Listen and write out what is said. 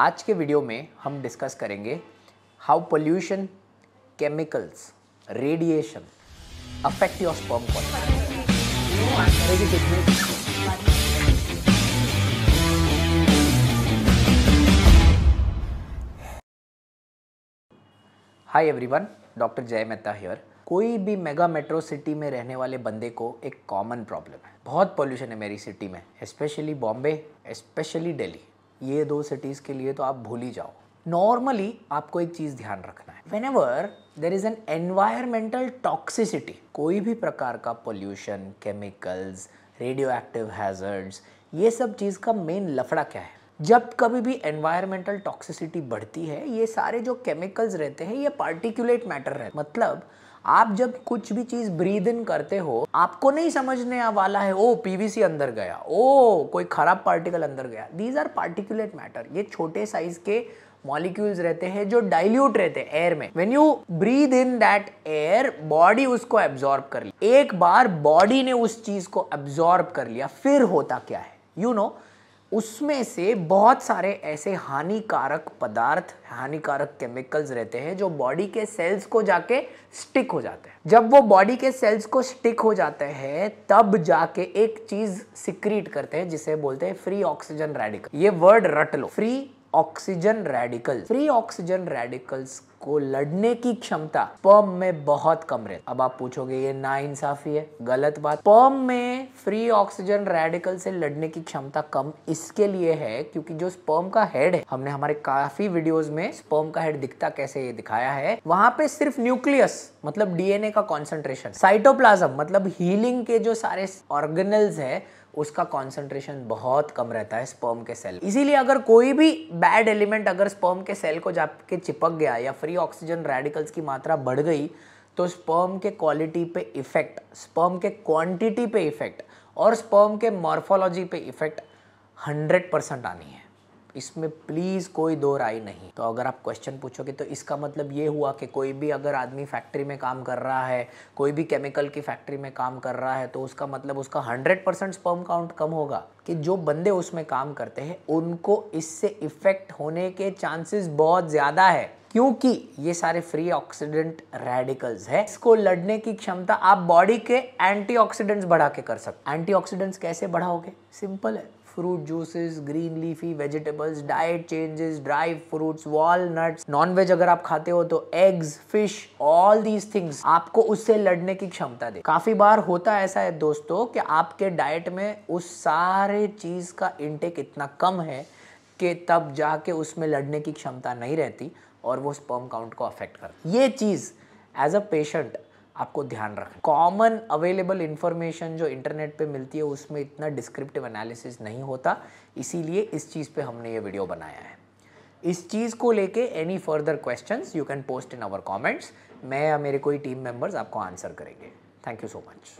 आज के वीडियो में हम डिस्कस करेंगे how pollution chemicals radiation affect your sperm hi everyone doctor Jay Mehta here कोई भी मेगा मेट्रो सिटी में रहने वाले बंदे को एक कॉमन प्रॉब्लम है बहुत पोल्यूशन है मेरी सिटी में स्पेशली बॉम्बे स्पेशली दिल्ली ये दो सिटीज़ के लिए तो आप भूल ही जाओ नॉर्मली आपको एक चीज़ ध्यान रखना है whenever there is an environmental toxicity कोई भी प्रकार का pollution chemicals radioactive hazards ये सब चीज़ का मेन लफड़ा क्या है जब कभी भी एनवायरमेंटल टॉक्सिसिटी बढ़ती है ये सारे जो केमिकल्स रहते हैं ये पार्टिकुलेट मैटर है मतलब आप जब कुछ भी चीज़ ब्रीद इन करते हो आपको नहीं समझने वाला है ओ पीवीसी अंदर गया ओ कोई ख़राब पार्टिकल अंदर गया दीज आर पार्टिकुलेट मैटर ये छोटे साइज के मॉलिक्यूल्स रहते हैं जो डाइल्यूट रहते हैं एयर में when you breathe in that air body उसको एब्जॉर्ब कर ली एक बार बॉडी ने उस चीज को एब्जॉर्ब कर लिया फिर होता क्या है यू you नो know, उसमें से बहुत सारे ऐसे हानिकारक पदार्थ हानिकारक केमिकल्स रहते हैं जो बॉडी के सेल्स को जाके स्टिक हो जाते हैं जब वो बॉडी के सेल्स को स्टिक हो जाते हैं तब जाके एक चीज सिक्रीट करते हैं जिसे बोलते हैं फ्री ऑक्सीजन रेडिकल ये वर्ड रट लो free oxygen radical free oxygen radicals को लड़ने की क्षमता पर्म में बहुत कम रहती अब आप पूछोगे ये ना इंसाफी है गलत बात पर्म में फ्री ऑक्सीजन रेडिकल से लड़ने की क्षमता कम इसके लिए है क्योंकि जो स्पर्म का हेड है हमने हमारे काफी वीडियोस में स्पर्म का हेड दिखता कैसे ये दिखाया है वहां पे सिर्फ न्यूक्लियस मतलब डीएनए का कॉन्सेंट्रेशन साइटोप्लाज्म मतलब हीलिंग के जो सारे ऑर्गेनल्स है उसका कॉन्सेंट्रेशन बहुत कम रहता है स्पर्म के सेल इसीलिए अगर कोई भी बैड एलिमेंट अगर स्पर्म के सेल को जाके चिपक गया या फ्री फ्री ऑक्सीजन रेडिकल्स की मात्रा बढ़ गई तो स्पर्म के क्वालिटी पे इफेक्ट स्पर्म के क्वांटिटी पे इफेक्ट और स्पर्म के मॉर्फोलॉजी पे इफेक्ट 100 परसेंट आनी है इसमें प्लीज़ कोई दो राय नहीं तो अगर आप क्वेश्चन पूछोगे तो इसका मतलब ये हुआ कि कोई भी अगर आदमी फैक्ट्री में काम कर रहा है कोई भी केमिकल की फैक्ट्री में काम कर रहा है तो उसका मतलब उसका हंड्रेड परसेंट स्पर्म काउंट कम होगा कि जो बंदे उसमें काम करते हैं उनको इससे इफ़ेक्ट होने के चांसेस बहुत ज़्यादा है क्योंकि ये सारे फ्री ऑक्सीडेंट रेडिकल्स है इसको लड़ने की क्षमता आप बॉडी के एंटीऑक्सीडेंट्स बढ़ा के कर सकते एंटीऑक्सीडेंट्स कैसे बढ़ाओगे सिंपल है fruit juices green leafy vegetables diet changes dry fruits walnuts, non veg अगर आप खाते हो तो eggs fish all these things आपको उससे लड़ने की क्षमता दे काफी बार होता ऐसा है दोस्तों कि आपके डाइट में उस सारे चीज का इंटेक इतना कम है कि तब जाके उसमें लड़ने की क्षमता नहीं रहती और वो स्पर्म काउंट को अफेक्ट करती ये चीज़ एज अ पेशेंट आपको ध्यान रखना कॉमन अवेलेबल इन्फॉर्मेशन जो इंटरनेट पे मिलती है उसमें इतना डिस्क्रिप्टिव एनालिसिस नहीं होता इसीलिए इस चीज़ पे हमने ये वीडियो बनाया है इस चीज़ को लेके any further questions you can post in our comments मैं या मेरे कोई टीम मेंबर्स आपको आंसर करेंगे थैंक यू सो मच